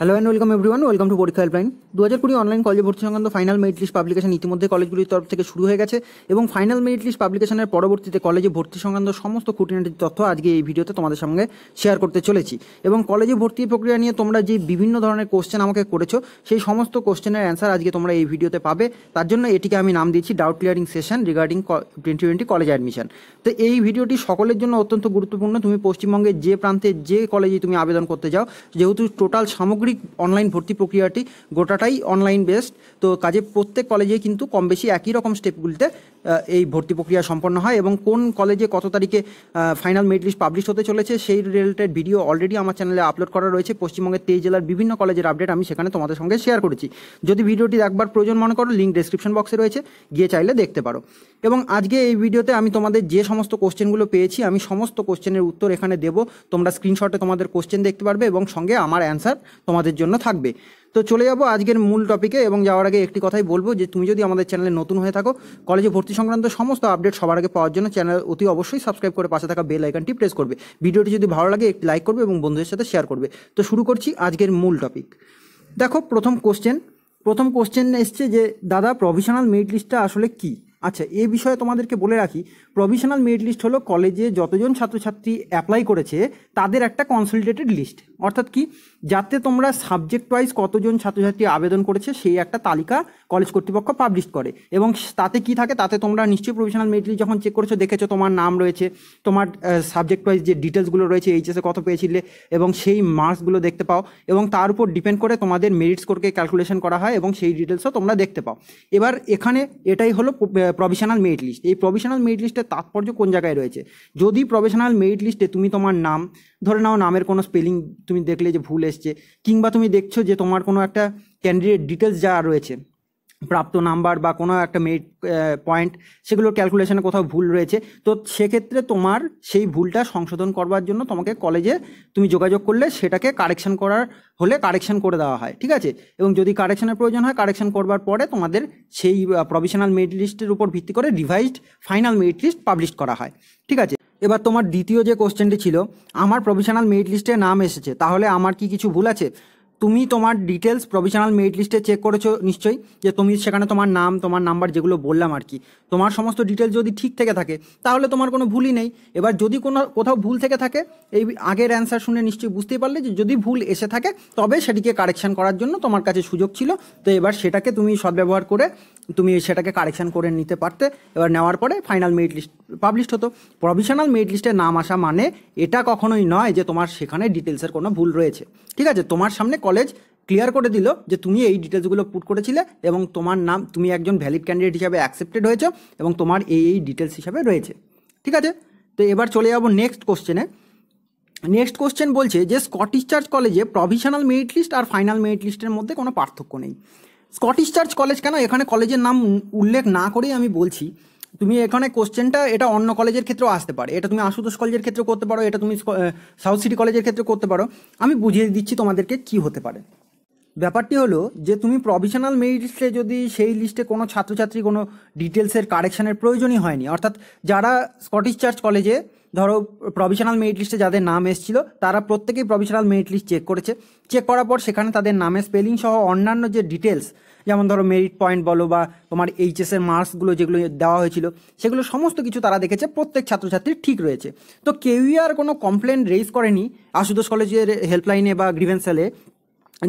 hello and welcome everyone welcome to Pariksha helpline দু হাজার কুড়ি অনলাইন কলেজ ভর্তি সংক্রান্ত ফাইনাল মেরিট লিস্ট পাবলিকেশন ইতিমধ্যে কলেজগুলির তরফ থেকে শুরু হয়ে গেছে এবং ফাইনাল মেরিট লিস্ট পাবলিকেশনের পরবর্তীতে কলেজে ভর্তি সংক্রান্ত সমস্ত খুঁটিনাটির তথ্য আজকে এই ভিডিওতে তোমাদের সঙ্গে শেয়ার করতে চলেছি এবং কলেজে ভর্তি প্রক্রিয়া নিয়ে তোমরা যে বিভিন্ন ধরনের কোশ্চেন আমাকে করেছো সেই সমস্ত কোশ্চেনের অ্যান্সার আজকে তোমরা এই ভিডিওতে পাবে তার জন্য এটিকে আমি নাম দিয়েছি doubt clearing session regarding twenty twenty college admission তো এই ভিডিওটি সকলের জন্য অত্যন্ত গুরুত্বপূর্ণ তুমি পশ্চিমবঙ্গের যে প্রান্তে যে কলেজে তুমি আবেদন করতে যাও যেহেতু টোটাল সামগ্রী সামগ্রিক অনলাইন ভর্তি প্রক্রিয়াটি গোটাটাই অনলাইন বেসড তো কাজে প্রত্যেক কলেজে কিন্তু কম বেশি একই রকম স্টেপগুলিতে এই ভর্তি প্রক্রিয়া সম্পন্ন হয় এবং কোন কলেজে কত তারিখে ফাইনাল মেরিট লিস্ট পাবলিশ হতে চলেছে সেই রিলেটেড ভিডিও অলরেডি আমার চ্যানেলে আপলোড করা রয়েছে পশ্চিমবঙ্গের তেই জেলার বিভিন্ন কলেজের আপডেট আমি সেখানে তোমাদের সঙ্গে শেয়ার করেছি যদি ভিডিওটি একবার প্রয়োজন মনে করো লিঙ্ক ডিসক্রিপশন বক্সে রয়েছে গিয়ে চাইলে দেখতে পারো এবং আজকে এই ভিডিওতে আমি তোমাদের যে সমস্ত কোশ্চেনগুলো পেয়েছি আমি সমস্ত কোশ্চেনের উত্তর এখানে দেবো তোমরা স্ক্রিনশটে তোমাদের কোশ্চেন দেখতে পারবে এবং সঙ্গে আমার অ্যান্সার তোমাদের তোমাদের জন্য থাকবে তো চলে যাব আজকের মূল টপিকে এবং যাওয়ার আগে একটি কথাই বলবো যে তুমি যদি আমাদের চ্যানেলে নতুন হয়ে থাকো কলেজে ভর্তি সংক্রান্ত সমস্ত আপডেট সবার আগে পাওয়ার জন্য চ্যানেল অতি অবশ্যই সাবস্ক্রাইব করে পাশে থাকা বেল আইকনটি প্রেস করবে ভিডিওটি যদি ভালো লাগে একটি লাইক করবে এবং বন্ধুদের সাথে শেয়ার করবে তো শুরু করছি আজকের মূল টপিক দেখো প্রথম কোশ্চেন প্রথম কোশ্চেন এসছে যে দাদা প্রভিশনাল মেরিট লিস্টটা আসলে কী আচ্ছা এ বিষয়ে তোমাদেরকে বলে রাখি প্রভিশনাল মেরিট লিস্ট হলো কলেজে যতজন ছাত্রছাত্রী অ্যাপ্লাই করেছে তাদের একটা কনসলিডেটেড লিস্ট অর্থাৎ কি যাতে তোমরা সাবজেক্ট ওয়াইজ কতজন ছাত্রছাত্রী আবেদন করেছে সেই একটা তালিকা কলেজ কর্তৃপক্ষ পাবলিশ করে এবং তাতে কি থাকে তাতে তোমরা নিশ্চয়ই প্রভিশনাল মেরিট লিস্ট যখন চেক করেছো দেখেছো তোমার নাম রয়েছে তোমার সাবজেক্ট ওয়াইজ যে ডিটেলসগুলো রয়েছে এইচএসে কত পেয়েছিলে এবং সেই মার্কসগুলো দেখতে পাও এবং তার উপর ডিপেন্ড করে তোমাদের মেরিট স্কোরকে ক্যালকুলেশন করা হয় এবং সেই ডিটেলসও তোমরা দেখতে পাও এবার এখানে এটাই হলো প্রভিশনাল মেরিট লিস্ট এই প্রভিশনাল মেরিট লিস্ট লিস্টের তাৎপর্য কোন জায়গায় রয়েছে যদি প্রফেশনাল মেরিট লিস্টে তুমি তোমার নাম ধরে নাও নামের কোনো স্পেলিং তুমি দেখলে যে ভুল এসছে কিংবা তুমি দেখছো যে তোমার কোনো একটা ক্যান্ডিডেট ডিটেলস যা রয়েছে প্রাপ্ত নাম্বার বা কোনো একটা মেরিট পয়েন্ট সেগুলোর ক্যালকুলেশনে কোথাও ভুল রয়েছে তো সেক্ষেত্রে তোমার সেই ভুলটা সংশোধন করবার জন্য তোমাকে কলেজে তুমি যোগাযোগ করলে সেটাকে কারেকশন করার হলে কারেকশন করে দেওয়া হয় ঠিক আছে এবং যদি কারেকশানের প্রয়োজন হয় কারেকশন করবার পরে তোমাদের সেই প্রভিশনাল মেরিট লিস্টের উপর ভিত্তি করে revised final merit list publish করা হয় ঠিক আছে এবার তোমার দ্বিতীয় যে কোশ্চেনটি ছিল আমার প্রভিশনাল মেরিট লিস্টে নাম এসেছে তাহলে আমার কি কিছু ভুল আছে তুমি তোমার ডিটেলস প্রভিশনাল মেরিট লিস্টে চেক করেছো নিশ্চয়ই যে তুমি সেখানে তোমার নাম তোমার নাম্বার যেগুলো বললাম আর কি তোমার সমস্ত ডিটেলস যদি ঠিক থেকে থাকে তাহলে তোমার কোনো ভুলই নেই এবার যদি কোনো কোথাও ভুল থেকে থাকে এই আগের অ্যান্সার শুনে নিশ্চয়ই বুঝতেই পারলে যে যদি ভুল এসে থাকে তবে সেটিকে কারেকশান করার জন্য তোমার কাছে সুযোগ ছিল তো এবার সেটাকে তুমি সদ্ব্যবহার করে তুমি সেটাকে কারেকশান করে নিতে পারতে এবার নেওয়ার পরে ফাইনাল মেরিট লিস্ট পাবলিশড হতো প্রভিশনাল মেরিট লিস্টে নাম আসা মানে এটা কখনোই নয় যে তোমার সেখানে ডিটেলসের কোনো ভুল রয়েছে ঠিক আছে তোমার সামনে কলেজ ক্লিয়ার করে দিল যে তুমি এই ডিটেলসগুলো পুট করেছিলে এবং তোমার নাম তুমি একজন ভ্যালিড ক্যান্ডিডেট হিসাবে অ্যাকসেপ্টেড হয়েছো এবং তোমার এই এই ডিটেলস হিসাবে রয়েছে ঠিক আছে তো এবার চলে যাবো নেক্সট কোশ্চেনে নেক্সট কোশ্চেন বলছে যে স্কটিশ চার্চ কলেজে প্রভিশনাল মেরিট লিস্ট আর ফাইনাল মেরিট লিস্টের মধ্যে কোনো পার্থক্য নেই স্কটিশ চার্চ কলেজ কেন এখানে কলেজের নাম উল্লেখ না করেই আমি বলছি তুমি এখানে কোশ্চেনটা এটা অন্য কলেজের ক্ষেত্রেও আসতে পারে এটা তুমি আশুতোষ কলেজের ক্ষেত্রে করতে পারো এটা তুমি সাউথ সিটি কলেজের ক্ষেত্রে করতে পারো আমি বুঝিয়ে দিচ্ছি তোমাদেরকে কি হতে পারে ব্যাপারটি হলো যে তুমি প্রভিশনাল মেরিটসে যদি সেই লিস্টে কোনো ছাত্রছাত্রী কোনো ডিটেলসের কারেকশানের প্রয়োজনই হয়নি অর্থাৎ যারা স্কটিশ চার্চ কলেজে ধরো প্রভিশনাল মেরিট লিস্টে যাদের নাম এসেছিল তারা প্রত্যেকেই প্রভিশনাল মেরিট লিস্ট চেক করেছে চেক করার পর সেখানে তাদের নামে স্পেলিং সহ অন্যান্য যে ডিটেলস যেমন ধরো মেরিট পয়েন্ট বলো বা তোমার এইচএসের মার্কসগুলো যেগুলো দেওয়া হয়েছিল সেগুলো সমস্ত কিছু তারা দেখেছে প্রত্যেক ছাত্রছাত্রীর ঠিক রয়েছে তো কেউই আর কোনো কমপ্লেন রেজ করেনি আশুতোষ কলেজের হেল্পলাইনে বা গ্রিভেন্স সেলে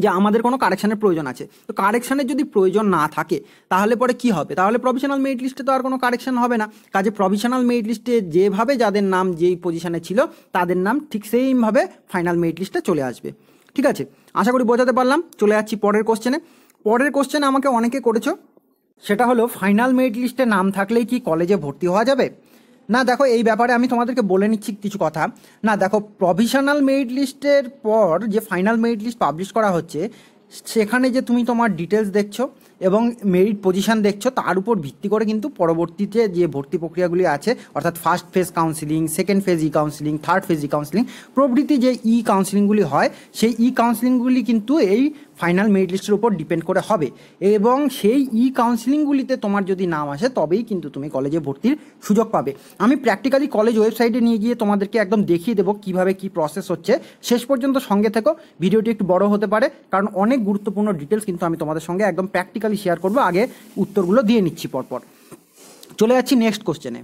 যে আমাদের কোনো কারেকশানের প্রয়োজন আছে তো কারেকশানের যদি প্রয়োজন না থাকে তাহলে পরে কি হবে তাহলে প্রভিশনাল মেরিট লিস্টে তো আর কোনো কারেকশান হবে না কাজে প্রভিশনাল মেরিট লিস্টে যেভাবে যাদের নাম যেই পজিশানে ছিল তাদের নাম ঠিক সেইমভাবে ফাইনাল মেরিট লিস্টে চলে আসবে ঠিক আছে আশা করি বোঝাতে পারলাম চলে যাচ্ছি পরের কোশ্চেনে পরের কোশ্চেনে আমাকে অনেকে করেছো সেটা হলো ফাইনাল মেরিট লিস্টে নাম থাকলেই কি কলেজে ভর্তি হওয়া যাবে না দেখো এই ব্যাপারে আমি তোমাদেরকে বলে নিচ্ছি কিছু কথা না দেখো প্রভিশনাল মেরিট লিস্টের পর যে ফাইনাল মেরিট লিস্ট পাবলিশ করা হচ্ছে সেখানে যে তুমি তোমার ডিটেলস দেখছো এবং মেরিট পজিশান দেখছো তার উপর ভিত্তি করে কিন্তু পরবর্তীতে যে ভর্তি প্রক্রিয়াগুলি আছে অর্থাৎ first phase counselling second phase E counselling third phase E counselling প্রভৃতি যে ই কাউন্সিলিংগুলি হয় সেই ই কাউন্সিলিংগুলি কিন্তু এই ফাইনাল মেরিট লিস্টের উপর ডিপেন্ড করে হবে এবং সেই ই কাউন্সিলিংগুলিতে তোমার যদি নাম আসে তবেই কিন্তু তুমি কলেজে ভর্তির সুযোগ পাবে আমি প্র্যাকটিক্যালি কলেজ ওয়েবসাইটে নিয়ে গিয়ে তোমাদেরকে একদম দেখিয়ে দেবো কীভাবে কি প্রসেস হচ্ছে শেষ পর্যন্ত সঙ্গে থেকো ভিডিওটি একটু বড় হতে পারে কারণ অনেক গুরুত্বপূর্ণ ডিটেলস কিন্তু আমি তোমাদের সঙ্গে একদম প্র্যাকটিক্যাল আমি শেয়ার করব আগে উত্তরগুলো দিয়ে নিচ্ছি পরপর চলে যাচ্ছি নেক্সট কোশ্চেনে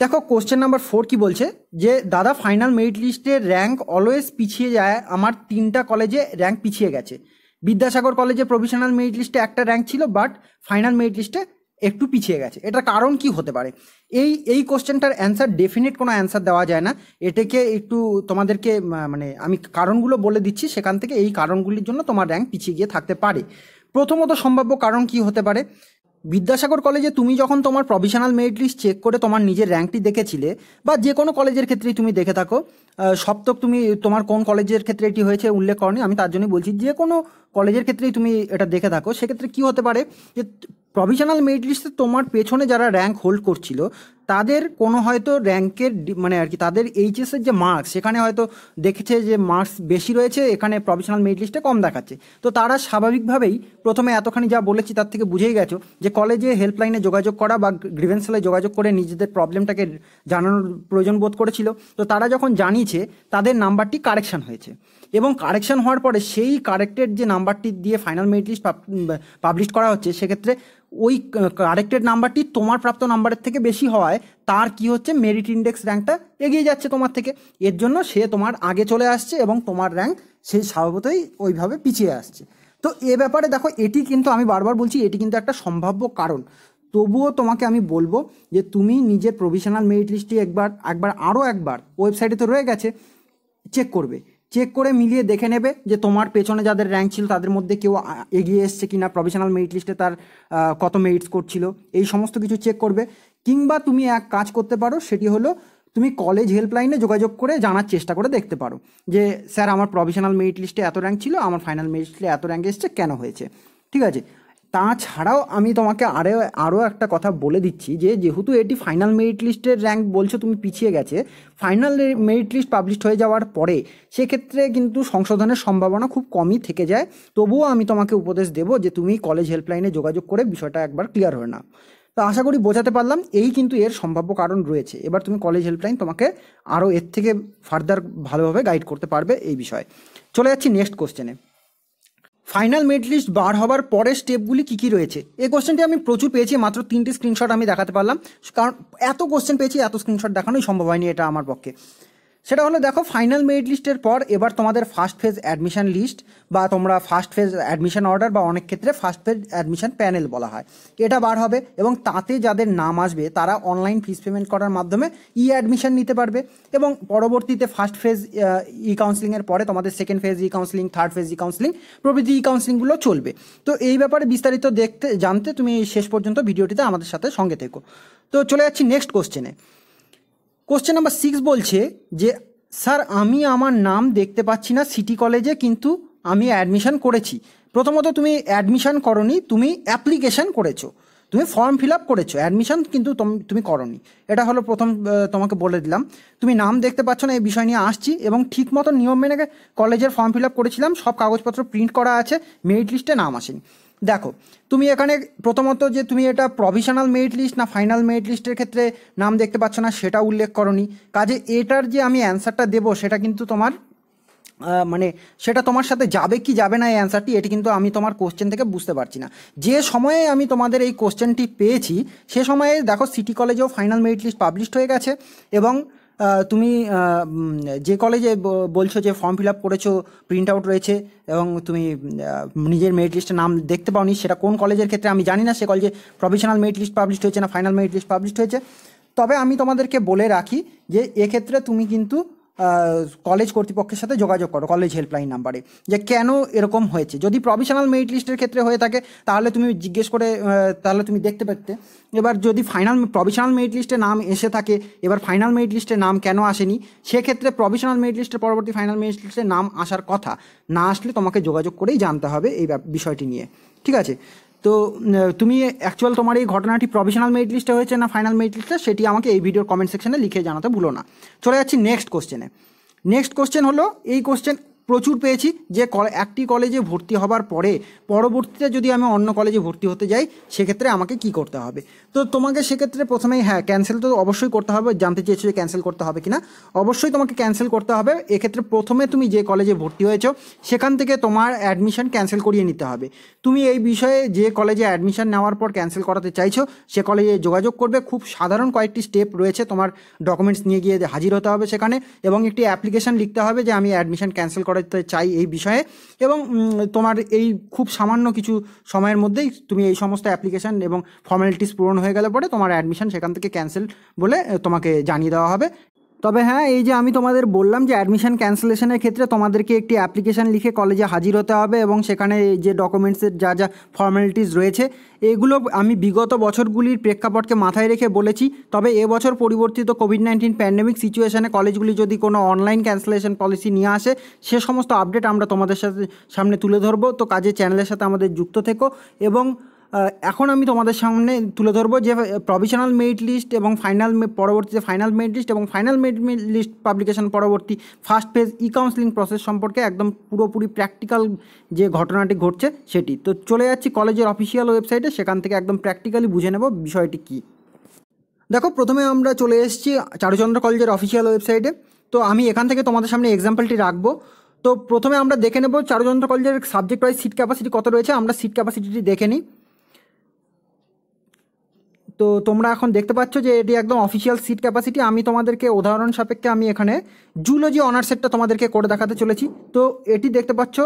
দেখো কোশ্চেন নাম্বার ফোর কি বলছে যে দাদা ফাইনাল মেরিট লিস্টে র্যাঙ্ক অলওয়েজ পিছিয়ে যায় আমার তিনটা কলেজে র্যাঙ্ক পিছিয়ে গেছে বিদ্যাসাগর কলেজে প্রভিশনাল মেরিট লিস্টে একটা র্যাঙ্ক ছিল বাট ফাইনাল মেরিট লিস্টে একটু পিছিয়ে গেছে এটার কারণ কি হতে পারে এই এই কোশ্চেনটার অ্যান্সার ডেফিনেট কোনো অ্যান্সার দেওয়া যায় না এটাকে একটু তোমাদেরকে মানে আমি কারণগুলো বলে দিচ্ছি সেখান থেকে এই কারণগুলির জন্য তোমার র্যাঙ্ক পিছিয়ে গিয়ে থাকতে পারে প্রথমত সম্ভাব্য কারণ কি হতে পারে বিদ্যাসাগর কলেজে তুমি যখন তোমার প্রভিশনাল মেরিট লিস্ট চেক করে তোমার নিজের র্যাঙ্কটি দেখেছিলে বা যে কোনো কলেজের ক্ষেত্রেই তুমি দেখে থাকো সপ্তক তুমি তোমার কোন কলেজের ক্ষেত্রে এটি হয়েছে উল্লেখ করনি আমি তার জন্যই বলছি যে কোনো কলেজের ক্ষেত্রেই তুমি এটা দেখে থাকো সেক্ষেত্রে কি হতে পারে যে প্রভিশনাল মেরিট লিস্টে তোমার পেছনে যারা র্যাঙ্ক হোল্ড করছিল তাদের কোনো হয়তো র্যাঙ্কের মানে আর কি তাদের এইচএসের যে মার্কস সেখানে হয়তো দেখেছে যে মার্কস বেশি রয়েছে এখানে প্রভিশনাল মেরিট লিস্টে কম দেখাচ্ছে তো তারা স্বাভাবিকভাবেই প্রথমে এতখানি যা বলেছি তার থেকে বুঝেই গেছো যে কলেজে হেল্পলাইনে যোগাযোগ করা বা গ্রিভেন্সালে যোগাযোগ করে নিজেদের প্রবলেমটাকে জানানোর প্রয়োজন বোধ করেছিল তো তারা যখন জানিয়েছে তাদের নাম্বারটি কারেকশান হয়েছে এবং কারেকশন হওয়ার পরে সেই কারেক্টেড যে নাম্বারটি দিয়ে ফাইনাল মেরিট লিস্ট পাবলিশ করা হচ্ছে সেক্ষেত্রে ওই কারেক্টেড নাম্বারটি তোমার প্রাপ্ত নাম্বারের থেকে বেশি হওয়ায় তার কি হচ্ছে মেরিট ইন্ডেক্স র্যাঙ্কটা এগিয়ে যাচ্ছে তোমার থেকে এর জন্য সে তোমার আগে চলে আসছে এবং তোমার র্যাঙ্ক সে স্বভাবতই ওইভাবে পিছিয়ে আসছে তো এ ব্যাপারে দেখো এটি কিন্তু আমি বারবার বলছি এটি কিন্তু একটা সম্ভাব্য কারণ তবুও তোমাকে আমি বলবো যে তুমি নিজের প্রভিশনাল মেরিট লিস্টটি একবার একবার আরও একবার ওয়েবসাইটে তো রয়ে গেছে চেক করবে চেক করে মিলিয়ে দেখে নেবে যে তোমার পেছনে যাদের র্যাঙ্ক ছিল তাদের মধ্যে কেউ এগিয়ে এসছে কি না প্রফেশনাল মেরিট লিস্টে তার কত মেরিটস করছিল এই সমস্ত কিছু চেক করবে কিংবা তুমি এক কাজ করতে পারো সেটি হলো তুমি কলেজ হেল্পলাইনে যোগাযোগ করে জানার চেষ্টা করে দেখতে পারো যে স্যার আমার প্রফেশনাল মেরিট লিস্টে এত র্যাঙ্ক ছিল আমার ফাইনাল মেরিট লিস্টে এত র্যাঙ্ক এসছে কেন হয়েছে ঠিক আছে তাছাড়াও আমি তোমাকে আরও আরও একটা কথা বলে দিচ্ছি যে যেহেতু এটি ফাইনাল মেরিট লিস্টের র্যাঙ্ক বলছো তুমি পিছিয়ে গেছে ফাইনাল মেরিট লিস্ট পাবলিশড হয়ে যাওয়ার পরে সেক্ষেত্রে কিন্তু সংশোধনের সম্ভাবনা খুব কমই থেকে যায় তবুও আমি তোমাকে উপদেশ দেবো যে তুমি কলেজ হেল্পলাইনে যোগাযোগ করে বিষয়টা একবার ক্লিয়ার হয়ে না তো আশা করি বোঝাতে পারলাম এই কিন্তু এর সম্ভাব্য কারণ রয়েছে এবার তুমি কলেজ হেল্পলাইন তোমাকে আরও এর থেকে ফার্দার ভালোভাবে গাইড করতে পারবে এই বিষয়ে চলে যাচ্ছি নেক্সট কোশ্চেনে ফাইনাল মেড লিস্ট বার হবার পরের স্টেপগুলি কী কী রয়েছে এই কোশ্চেনটি আমি প্রচুর পেয়েছি মাত্র তিনটি স্ক্রিনশট আমি দেখাতে পারলাম কারণ এত কোশ্চেন পেয়েছি এত স্ক্রিনশট দেখানোই সম্ভব হয়নি এটা আমার পক্ষে সেটা হলো দেখো ফাইনাল মেরিট লিস্টের পর এবার তোমাদের ফার্স্ট ফেজ অ্যাডমিশন লিস্ট বা তোমরা ফার্স্ট ফেজ অ্যাডমিশন অর্ডার বা অনেক ক্ষেত্রে ফার্স্ট ফেজ অ্যাডমিশন প্যানেল বলা হয় এটা বার হবে এবং তাতে যাদের নাম আসবে তারা অনলাইন ফিস পেমেন্ট করার মাধ্যমে ই অ্যাডমিশন নিতে পারবে এবং পরবর্তীতে ফার্স্ট ফেজ ই কাউন্সিলিংয়ের পরে তোমাদের second phase E counselling third phase E counselling প্রভৃতি ই কাউন্সিলিংগুলো চলবে তো এই ব্যাপারে বিস্তারিত দেখতে জানতে তুমি শেষ পর্যন্ত ভিডিওটিতে আমাদের সাথে সঙ্গে থেকো তো চলে যাচ্ছি নেক্সট কোশ্চেনে কোশ্চেন নাম্বার সিক্স বলছে যে স্যার আমি আমার নাম দেখতে পাচ্ছি না সিটি কলেজে কিন্তু আমি অ্যাডমিশন করেছি প্রথমত তুমি অ্যাডমিশন করনি তুমি অ্যাপ্লিকেশন করেছো তুমি ফর্ম ফিল আপ করেছো অ্যাডমিশন কিন্তু তুমি করনি এটা হলো প্রথম তোমাকে বলে দিলাম তুমি নাম দেখতে পাচ্ছ না এই বিষয় নিয়ে আসছি এবং ঠিক মতো নিয়ম মেনে কলেজের ফর্ম ফিল আপ করেছিলাম সব কাগজপত্র প্রিন্ট করা আছে মেরিট লিস্টে নাম আসেনি দেখো তুমি এখানে প্রথমত যে তুমি এটা প্রভিশনাল মেরিট লিস্ট না ফাইনাল মেরিট লিস্টের ক্ষেত্রে নাম দেখতে পাচ্ছ না সেটা উল্লেখ করনি কাজে এটার যে আমি অ্যান্সারটা দেবো সেটা কিন্তু তোমার মানে সেটা তোমার সাথে যাবে কি যাবে না এই অ্যান্সারটি এটি কিন্তু আমি তোমার কোশ্চেন থেকে বুঝতে পারছি না যে সময়ে আমি তোমাদের এই কোশ্চেনটি পেয়েছি সে সময়ে দেখো সিটি কলেজেও ফাইনাল মেরিট লিস্ট পাবলিশড হয়ে গেছে এবং তুমি যে কলেজে বলছো যে ফর্ম ফিল আপ করেছো প্রিন্ট আউট রয়েছে এবং তুমি নিজের মেরিট লিস্টের নাম দেখতে পাওনি সেটা কোন কলেজের ক্ষেত্রে আমি জানি না সে কলেজে প্রফেশনাল মেরিট লিস্ট পাবলিশ হয়েছে না ফাইনাল মেরিট লিস্ট পাবলিশ হয়েছে তবে আমি তোমাদেরকে বলে রাখি যে এক্ষেত্রে তুমি কিন্তু কলেজ কর্তৃপক্ষের সাথে যোগাযোগ করো কলেজ হেল্পলাইন নাম্বারে যে কেন এরকম হয়েছে যদি প্রভিশনাল মেরিট লিস্টের ক্ষেত্রে হয়ে থাকে তাহলে তুমি জিজ্ঞেস করে তাহলে তুমি দেখতে পেতে এবার যদি ফাইনাল প্রভিশনাল মেরিট লিস্টে নাম এসে থাকে এবার ফাইনাল মেরিট লিস্টে নাম কেন আসেনি সেক্ষেত্রে প্রভিশনাল মেরিট লিস্টের পরবর্তী ফাইনাল মেরিট লিস্টে নাম আসার কথা না আসলে তোমাকে যোগাযোগ করেই জানতে হবে এই বিষয়টি নিয়ে ঠিক আছে তো তুমি অ্যাকচুয়াল তোমার এই ঘটনাটি প্রফেশনাল মেরিট লিস্টে হয়েছে না ফাইনাল মেরিট লিস্টে সেটি আমাকে এই ভিডিওর কমেন্ট সেকশনে লিখে জানাতে ভুলো না চলে যাচ্ছি নেক্সট কোশ্চেনে নেক্সট কোশ্চেন হলো এই কোশ্চেন প্রচুর পেয়েছি যে একটি কলেজে ভর্তি হবার পরে পরবর্তীতে যদি আমি অন্য কলেজে ভর্তি হতে যাই সেক্ষেত্রে আমাকে কি করতে হবে তো তোমাকে সেক্ষেত্রে প্রথমেই হ্যাঁ ক্যান্সেল তো অবশ্যই করতে হবে জানতে চেয়েছো যে ক্যান্সেল করতে হবে কিনা অবশ্যই তোমাকে ক্যান্সেল করতে হবে এক্ষেত্রে প্রথমে তুমি যে কলেজে ভর্তি হয়েছো সেখান থেকে তোমার অ্যাডমিশন ক্যান্সেল করিয়ে নিতে হবে তুমি এই বিষয়ে যে কলেজে অ্যাডমিশন নেওয়ার পর ক্যান্সেল করাতে চাইছো সে কলেজে যোগাযোগ করবে খুব সাধারণ কয়েকটি স্টেপ রয়েছে তোমার ডকুমেন্টস নিয়ে গিয়ে হাজির হতে হবে সেখানে এবং একটি অ্যাপ্লিকেশন লিখতে হবে যে আমি অ্যাডমিশন ক্যান্সেল করার করতে চাই এই বিষয়ে এবং তোমার এই খুব সামান্য কিছু সময়ের মধ্যেই তুমি এই সমস্ত অ্যাপ্লিকেশান এবং ফর্মালিটিস পূরণ হয়ে গেলে পরে তোমার অ্যাডমিশন সেখান থেকে ক্যান্সেল বলে তোমাকে জানিয়ে দেওয়া হবে তবে হ্যাঁ এই যে আমি তোমাদের বললাম যে অ্যাডমিশন ক্যান্সেলেশনের ক্ষেত্রে তোমাদেরকে একটি অ্যাপ্লিকেশান লিখে কলেজে হাজির হতে হবে এবং সেখানে যে ডকুমেন্টসের যা যা ফর্ম্যালিটিস রয়েছে এগুলো আমি বিগত বছরগুলির প্রেক্ষাপটকে মাথায় রেখে বলেছি তবে এবছর পরিবর্তিত কোভিড নাইন্টিন প্যান্ডেমিক সিচুয়েশানে কলেজগুলি যদি কোনো অনলাইন ক্যান্সেলেশন পলিসি নিয়ে আসে সে সমস্ত আপডেট আমরা তোমাদের সাথে সামনে তুলে ধরবো তো কাজে চ্যানেলের সাথে আমাদের যুক্ত থেকো এবং এখন আমি তোমাদের সামনে তুলে ধরবো যে প্রভিশনাল মেরিট লিস্ট এবং ফাইনাল পরবর্তী যে ফাইনাল মেরিট লিস্ট এবং ফাইনাল মেরিট লিস্ট পাবলিকেশন পরবর্তী first phase E counselling process সম্পর্কে একদম পুরোপুরি প্র্যাকটিক্যাল যে ঘটনাটি ঘটছে সেটি তো চলে যাচ্ছি কলেজের অফিসিয়াল ওয়েবসাইটে সেখান থেকে একদম প্র্যাকটিক্যালি বুঝে নেব বিষয়টি কী দেখো প্রথমে আমরা চলে এসেছি চারুচন্দ্র কলেজের অফিসিয়াল ওয়েবসাইটে তো আমি এখান থেকে তোমাদের সামনে এক্সাম্পলটি রাখবো তো প্রথমে আমরা দেখে নেব চারুচন্দ্র কলেজের সাবজেক্ট ওয়াইজ সিট ক্যাপাসিটি কত রয়েছে আমরা সিট ক্যাপাসিটিটি দেখে নিই তো তোমরা এখন দেখতে পাচ্ছ যে এটি একদম অফিসিয়াল সিট ক্যাপাসিটি আমি তোমাদেরকে উদাহরণ সাপেক্ষে আমি এখানে জুলজি অনার্সেরটা তোমাদেরকে করে দেখাতে চলেছি তো এটি দেখতে পাচ্ছ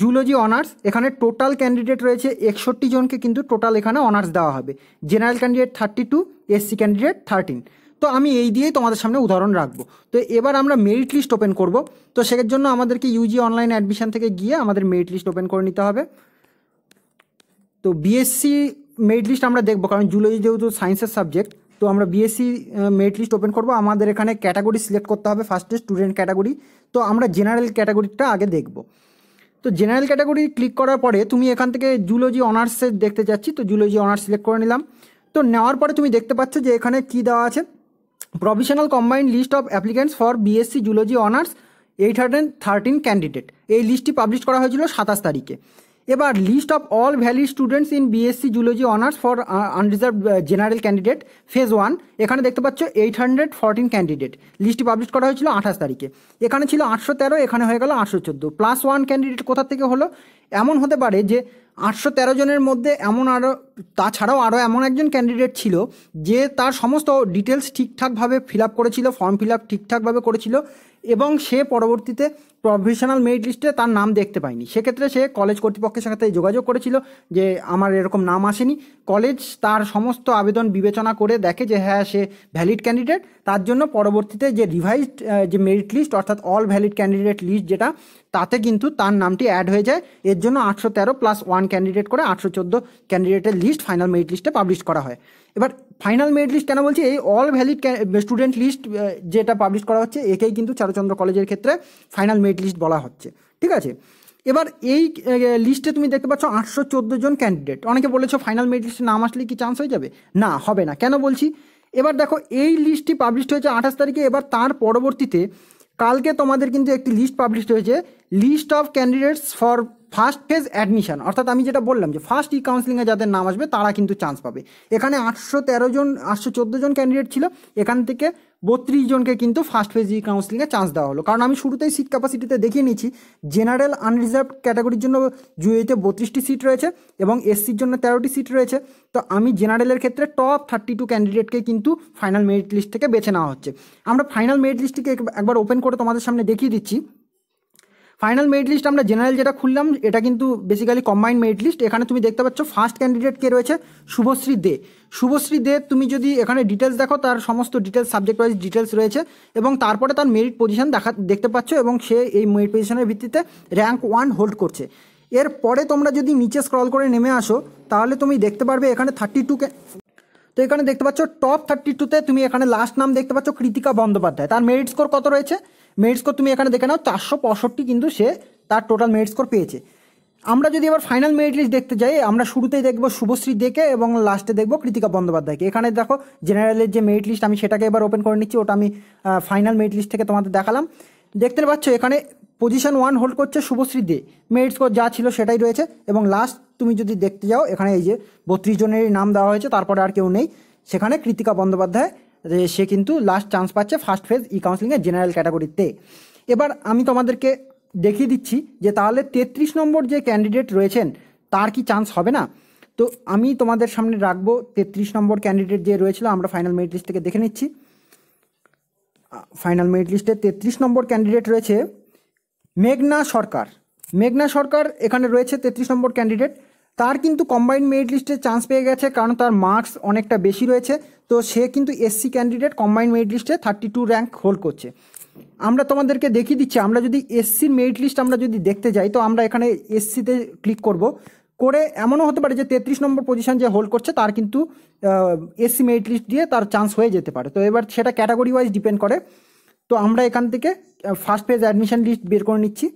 জুলজি অনার্স এখানে টোটাল ক্যান্ডিডেট রয়েছে একষট্টি জনকে কিন্তু টোটাল এখানে অনার্স দেওয়া হবে general candidate thirty two SC candidate thirteen তো আমি এই দিয়েই তোমাদের সামনে উদাহরণ রাখবো তো এবার আমরা মেরিট লিস্ট ওপেন করব তো সেটার জন্য আমাদেরকে ইউজি অনলাইন অ্যাডমিশান থেকে গিয়ে আমাদের মেরিট লিস্ট ওপেন করে নিতে হবে তো বিএসসি মেরিট লিস্ট আমরা দেখবো কারণ জুলজি যেহেতু সায়েন্সের সাবজেক্ট তো আমরা বিএসসি মেরিট লিস্ট ওপেন করবো আমাদের এখানে ক্যাটাগরি সিলেক্ট করতে হবে ফার্স্টে স্টুডেন্ট ক্যাটাগরি তো আমরা জেনারেল ক্যাটাগরিটা আগে দেখব তো জেনারেল ক্যাটাগরি ক্লিক করার পরে তুমি এখান থেকে জুলজি অনার্সে দেখতে চাচ্ছি তো জুলজি অনার্স সিলেক্ট করে নিলাম তো নেওয়ার পরে তুমি দেখতে পাচ্ছ যে এখানে কি দেওয়া আছে provisional combined list of applicants for BSc zoology honours eight hundred thirteen candidate এই লিস্টটি পাবলিশ করা হয়েছিল সাতাশ তারিখে এবার list of all valid students in BSc zoology honours for unreserved general candidate phase one এখানে দেখতে পাচ্ছ এইট হান্ড্রেড ফরটিন ক্যান্ডিডেট লিস্টটি পাবলিশ করা হয়েছিল আঠাশ তারিখে এখানে ছিল আটশো তেরো এখানে হয়ে গেল আটশো চোদ্দো প্লাস ওয়ান ক্যান্ডিডেট কোথা থেকে হলো এমন হতে পারে যে আটশো তেরো জনের মধ্যে এমন আরও তাছাড়াও আরও এমন একজন ক্যান্ডিডেট ছিল যে তার সমস্ত ডিটেলস ঠিকঠাকভাবে ফিল আপ করেছিল ফর্ম ফিল আপ ঠিকঠাকভাবে করেছিল এবং সে পরবর্তীতে প্রভিশনাল মেরিট লিস্টে তার নাম দেখতে পায়নি সেক্ষেত্রে সে কলেজ কর্তৃপক্ষের সাথে যোগাযোগ করেছিল যে আমার এরকম নাম আসেনি কলেজ তার সমস্ত আবেদন বিবেচনা করে দেখে যে হ্যাঁ সে ভ্যালিড ক্যান্ডিডেট তার জন্য পরবর্তীতে যে রিভাইজড যে মেরিট লিস্ট অর্থাৎ অল ভ্যালিড ক্যান্ডিডেট লিস্ট যেটা তাতে কিন্তু তার নামটি অ্যাড হয়ে যায় এর জন্য আটশো তেরো প্লাস ওয়ান ক্যান্ডিডেট করে আটশো চোদ্দো ক্যান্ডিডেটের লিস্ট ফাইনাল মেরিট লিস্টে পাবলিশ করা হয় এবার ফাইনাল মেরিট লিস্ট কেন বলছি এই অল ভ্যালিড স্টুডেন্ট লিস্ট যেটা পাবলিশ করা হচ্ছে একেই কিন্তু চারুচন্দ্র কলেজের ক্ষেত্রে ফাইনাল মেরিট লিস্ট বলা হচ্ছে ঠিক আছে এবার এই লিস্টে তুমি দেখতে পাচ্ছ আটশো চোদ্দো জন ক্যান্ডিডেট অনেকে বলেছো ফাইনাল মেরিট লিস্টে নাম আসলে কি চান্স হয়ে যাবে না হবে না কেন বলছি এবার দেখো এই লিস্টটি পাবলিশড হয়েছে আঠাশ তারিখে এবার তার পরবর্তীতে কালকে তোমাদের কিন্তু একটি লিস্ট পাবলিশ হয়েছে list of candidates for first phase admission অর্থাৎ আমি যেটা বললাম যে ফার্স্ট ই কাউন্সিলিংয়ে যাদের নাম আসবে তারা কিন্তু চান্স পাবে এখানে আটশো তেরো জন আটশো চোদ্দো জন ক্যান্ডিডেট ছিল এখান থেকে বত্রিশ জনকে কিন্তু ফার্স্ট ফেজ ই কাউন্সিলিংয়ে চান্স দেওয়া হলো কারণ আমি শুরুতেই সিট ক্যাপাসিটিতে দেখিয়ে নিয়েছি জেনারেল আনরিজার্ভ ক্যাটাগরির জন্য জুয়েতে বত্রিশটি সিট রয়েছে এবং এসসির জন্য তেরোটি সিট রয়েছে তো আমি জেনারেলের ক্ষেত্রে টপ থার্টি টু ক্যান্ডিডেটকে কিন্তু ফাইনাল মেরিট লিস্ট থেকে বেছে নেওয়া হচ্ছে আমরা ফাইনাল মেরিট লিস্টটিকে একবার ওপেন করে তোমাদের সামনে দেখিয়ে দিচ্ছি ফাইনাল মেরিট লিস্ট আমরা জেনারেল যেটা খুললাম এটা কিন্তু বেসিক্যালি কম্বাইন্ড মেরিট লিস্ট এখানে তুমি দেখতে পাচ্ছ ফার্স্ট ক্যান্ডিডেট কে রয়েছে শুভশ্রী দে শুভশ্রী দে তুমি যদি এখানে ডিটেলস দেখো তার সমস্ত ডিটেলস সাবজেক্ট ওয়াইজ ডিটেলস রয়েছে এবং তারপরে তার মেরিট পজিশন দেখা দেখতে পাচ্ছ এবং সে এই মেরিট পজিশনের ভিত্তিতে র্যাঙ্ক ওয়ান হোল্ড করছে এরপরে তোমরা যদি নিচে স্ক্রল করে নেমে আসো তাহলে তুমি দেখতে পারবে এখানে থার্টি টু তো এখানে দেখতে পাচ্ছ টপ থার্টি টুতে তুমি এখানে লাস্ট নাম দেখতে পাচ্ছ কৃতিকা বন্দ্যোপাধ্যায় তার মেরিট স্কোর কত রয়েছে মেরিট স্কোর তুমি এখানে দেখে নাও চারশো পঁয়ষট্টি কিন্তু সে তার টোটাল মেরিট স্কোর পেয়েছে আমরা যদি এবার ফাইনাল মেরিট লিস্ট দেখতে যাই আমরা শুরুতেই দেখবো শুভশ্রী দেখে এবং লাস্টে দেখব কৃতিকা বন্দ্যোপাধ্যায়কে এখানে দেখো জেনারেলের যে মেরিট লিস্ট আমি সেটাকে এবার ওপেন করে নিচ্ছি ওটা আমি ফাইনাল মেরিট লিস্ট থেকে তোমাদের দেখালাম দেখতে পাচ্ছ এখানে পজিশন ওয়ান হোল্ড করছে শুভশ্রী দে মেরিট স্কোর যা ছিল সেটাই রয়েছে এবং লাস্ট তুমি যদি দেখতে যাও এখানে এই যে বত্রিশ জনেরই নাম দেওয়া হয়েছে তারপরে আর কেউ নেই সেখানে কৃতিকা বন্দ্যোপাধ্যায় যে সে কিন্তু লাস্ট চান্স পাচ্ছে ফার্স্ট ফেজ ই কাউন্সিলিংয়ের জেনারেল ক্যাটাগরিতে এবার আমি তোমাদেরকে দেখিয়ে দিচ্ছি যে তাহলে তেত্রিশ নম্বর যে ক্যান্ডিডেট রয়েছেন তার কি চান্স হবে না তো আমি তোমাদের সামনে রাখবো তেত্রিশ নম্বর ক্যান্ডিডেট যে রয়েছিল আমরা ফাইনাল মেরিট লিস্ট থেকে দেখে নিচ্ছি ফাইনাল মেরিট লিস্টে তেত্রিশ নম্বর ক্যান্ডিডেট রয়েছে মেঘনা সরকার মেঘনা সরকার এখানে রয়েছে তেত্রিশ নম্বর ক্যান্ডিডেট তার কিন্তু কম্বাইন্ড মেরিট লিস্টে চান্স পেয়ে গেছে কারণ তার মার্কস অনেকটা বেশি রয়েছে তো সে কিন্তু এসসি ক্যান্ডিডেট কম্বাইন্ড মেরিট লিস্টে থার্টি টু র্যাঙ্ক হোল্ড করছে আমরা তোমাদেরকে দেখিয়ে দিচ্ছি আমরা যদি এসসির মেরিট লিস্ট আমরা যদি দেখতে যাই তো আমরা এখানে এসসিতে ক্লিক করব করে এমনও হতে পারে যে তেত্রিশ নম্বর পজিশন যে হোল্ড করছে তার কিন্তু এসসি মেরিট লিস্ট দিয়ে তার চান্স হয়ে যেতে পারে তো এবার সেটা ক্যাটাগরি ওয়াইজ ডিপেন্ড করে তো আমরা এখান থেকে ফার্স্ট পেজ অ্যাডমিশন লিস্ট বের করে নিচ্ছি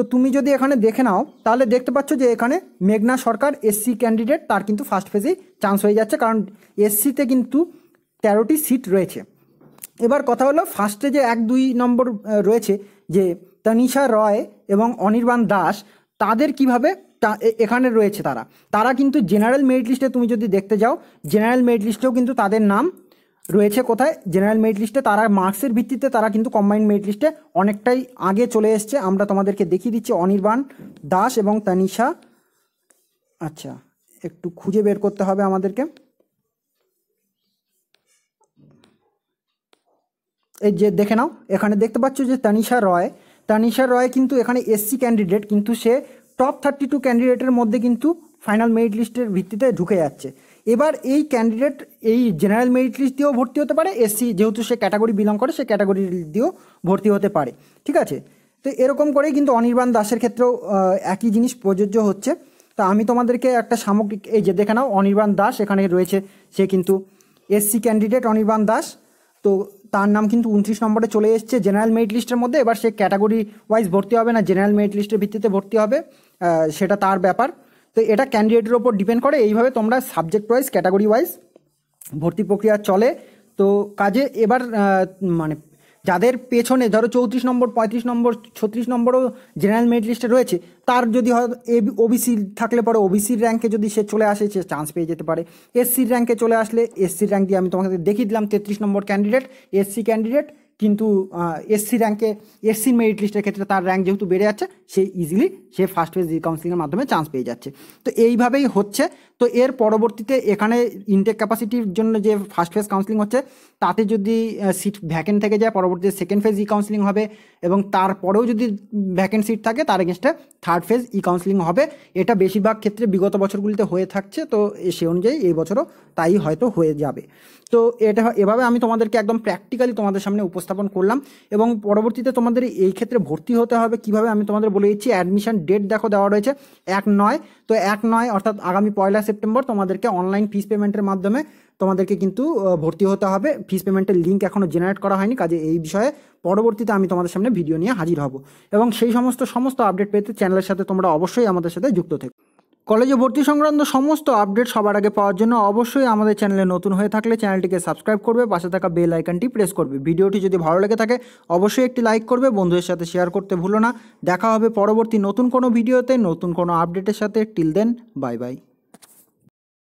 তো তুমি যদি এখানে দেখে নাও তাহলে দেখতে পাচ্ছ যে এখানে মেঘনা সরকার এসসি ক্যান্ডিডেট তার কিন্তু ফার্স্ট ফেজেই চান্স হয়ে যাচ্ছে কারণ এসসিতে কিন্তু তেরোটি সিট রয়েছে এবার কথা হলো ফার্স্টে যে এক দুই নম্বর রয়েছে যে তনিষা রয় এবং অনির্বাণ দাস তাদের কিভাবে এখানে রয়েছে তারা তারা কিন্তু জেনারেল মেরিট লিস্টে তুমি যদি দেখতে যাও জেনারেল মেরিট লিস্টেও কিন্তু তাদের নাম রয়েছে কোথায় জেনারেল মেরিট লিস্টে তারা মার্কসের ভিত্তিতে তারা কিন্তু কম্বাইন্ড মেরিট লিস্টে অনেকটাই আগে চলে এসছে আমরা তোমাদেরকে দেখিয়ে দিচ্ছি অনির্বাণ দাস এবং তানিশা আচ্ছা একটু খুঁজে বের করতে হবে আমাদেরকে এই যে দেখে নাও এখানে দেখতে পাচ্ছ যে তানিশা রয় তানিশা রয় কিন্তু এখানে এসসি ক্যান্ডিডেট কিন্তু সে টপ থার্টি টু ক্যান্ডিডেটের মধ্যে কিন্তু ফাইনাল মেরিট লিস্টের ভিত্তিতে ঢুকে যাচ্ছে এবার এই ক্যান্ডিডেট এই জেনারেল মেরিট লিস্ট দিয়েও ভর্তি হতে পারে এসসি যেহেতু সে ক্যাটাগরি বিলং করে সে ক্যাটাগরি দিয়েও ভর্তি হতে পারে ঠিক আছে তো এরকম করেই কিন্তু অনির্বাণ দাসের ক্ষেত্রেও একই জিনিস প্রযোজ্য হচ্ছে তা আমি তোমাদেরকে একটা সামগ্রিক এই যে দেখে নাও অনির্বাণ দাস এখানে রয়েছে সে কিন্তু এসসি ক্যান্ডিডেট অনির্বাণ দাস তো তার নাম কিন্তু উনত্রিশ নম্বরে চলে এসছে জেনারেল মেরিট লিস্টের মধ্যে এবার সে ক্যাটাগরি ওয়াইজ ভর্তি হবে না জেনারেল মেরিট লিস্টের ভিত্তিতে ভর্তি হবে সেটা তার ব্যাপার তো এটা ক্যান্ডিডেটের ওপর ডিপেন্ড করে এইভাবে তোমরা সাবজেক্ট ওয়াইজ ক্যাটাগরি ওয়াইজ ভর্তি প্রক্রিয়া চলে তো কাজে এবার মানে যাদের পেছনে ধরো চৌত্রিশ নম্বর পঁয়ত্রিশ নম্বর ছত্রিশ নম্বরও জেনারেল মেরিট লিস্টে রয়েছে তার যদি হয় ওবিসি থাকলে পরে ওবিসির র্যাঙ্কে যদি সে চলে আসে সে চান্স পেয়ে যেতে পারে এসসির র্যাঙ্কে চলে আসলে এসসির র্যাঙ্ক দিয়ে আমি তোমাকে দেখিয়ে দিলাম তেত্রিশ নম্বর ক্যান্ডিডেট এসসি ক্যান্ডিডেট কিন্তু এসসি র্যাঙ্কে এসসি মেরিট লিস্টের ক্ষেত্রে তার র্যাঙ্ক যেহেতু বেড়ে যাচ্ছে সে ইজিলি সে ফার্স্ট ফেজ রিকাউন্সিলিংয়ের মাধ্যমে চান্স পেয়ে যাচ্ছে তো এইভাবেই হচ্ছে তো এর পরবর্তীতে এখানে ইনটেক ক্যাপাসিটির জন্য যে ফার্স্ট ফেজ কাউন্সিলিং হচ্ছে তাতে যদি সিট ভ্যাকেন্ট থেকে যায় পরবর্তীতে সেকেন্ড ফেজ ই কাউন্সিলিং হবে এবং তারপরেও যদি ভ্যাকেন্ট সিট থাকে তার এগেনস্টে থার্ড ফেজ ই কাউন্সিলিং হবে এটা বেশিরভাগ ক্ষেত্রে বিগত বছরগুলিতে হয়ে থাকছে তো সে অনুযায়ী এই বছরও তাই হয়তো হয়ে যাবে তো এটা এভাবে আমি তোমাদেরকে একদম প্র্যাকটিক্যালি তোমাদের সামনে উপস্থাপন করলাম এবং পরবর্তীতে তোমাদের এই ক্ষেত্রে ভর্তি হতে হবে কিভাবে আমি তোমাদের বলে দিচ্ছি অ্যাডমিশন ডেট দেখো দেওয়া রয়েছে এক নয় তো এক নয় অর্থাৎ আগামী পয়লা সেপ্টেম্বর তোমাদেরকে অনলাইন ফিস পেমেন্টের মাধ্যমে তোমাদেরকে কিন্তু ভর্তি হতে হবে ফিস পেমেন্টের লিঙ্ক এখনও জেনারেট করা হয়নি কাজে এই বিষয়ে পরবর্তীতে আমি তোমাদের সামনে ভিডিও নিয়ে হাজির হব এবং সেই সমস্ত সমস্ত আপডেট পেতে চ্যানেলের সাথে তোমরা অবশ্যই আমাদের সাথে যুক্ত থেকো কলেজে ভর্তি সংক্রান্ত সমস্ত আপডেট সবার আগে পাওয়ার জন্য অবশ্যই আমাদের চ্যানেলে নতুন হয়ে থাকলে চ্যানেলটিকে সাবস্ক্রাইব করবে পাশে থাকা বেল আইকনটি প্রেস করবে ভিডিওটি যদি ভালো লেগে থাকে অবশ্যই একটি লাইক করবে বন্ধুদের সাথে শেয়ার করতে ভুলো না দেখা হবে পরবর্তী নতুন কোনো ভিডিওতে নতুন কোনো আপডেটের সাথে টিল দেন বাই বাই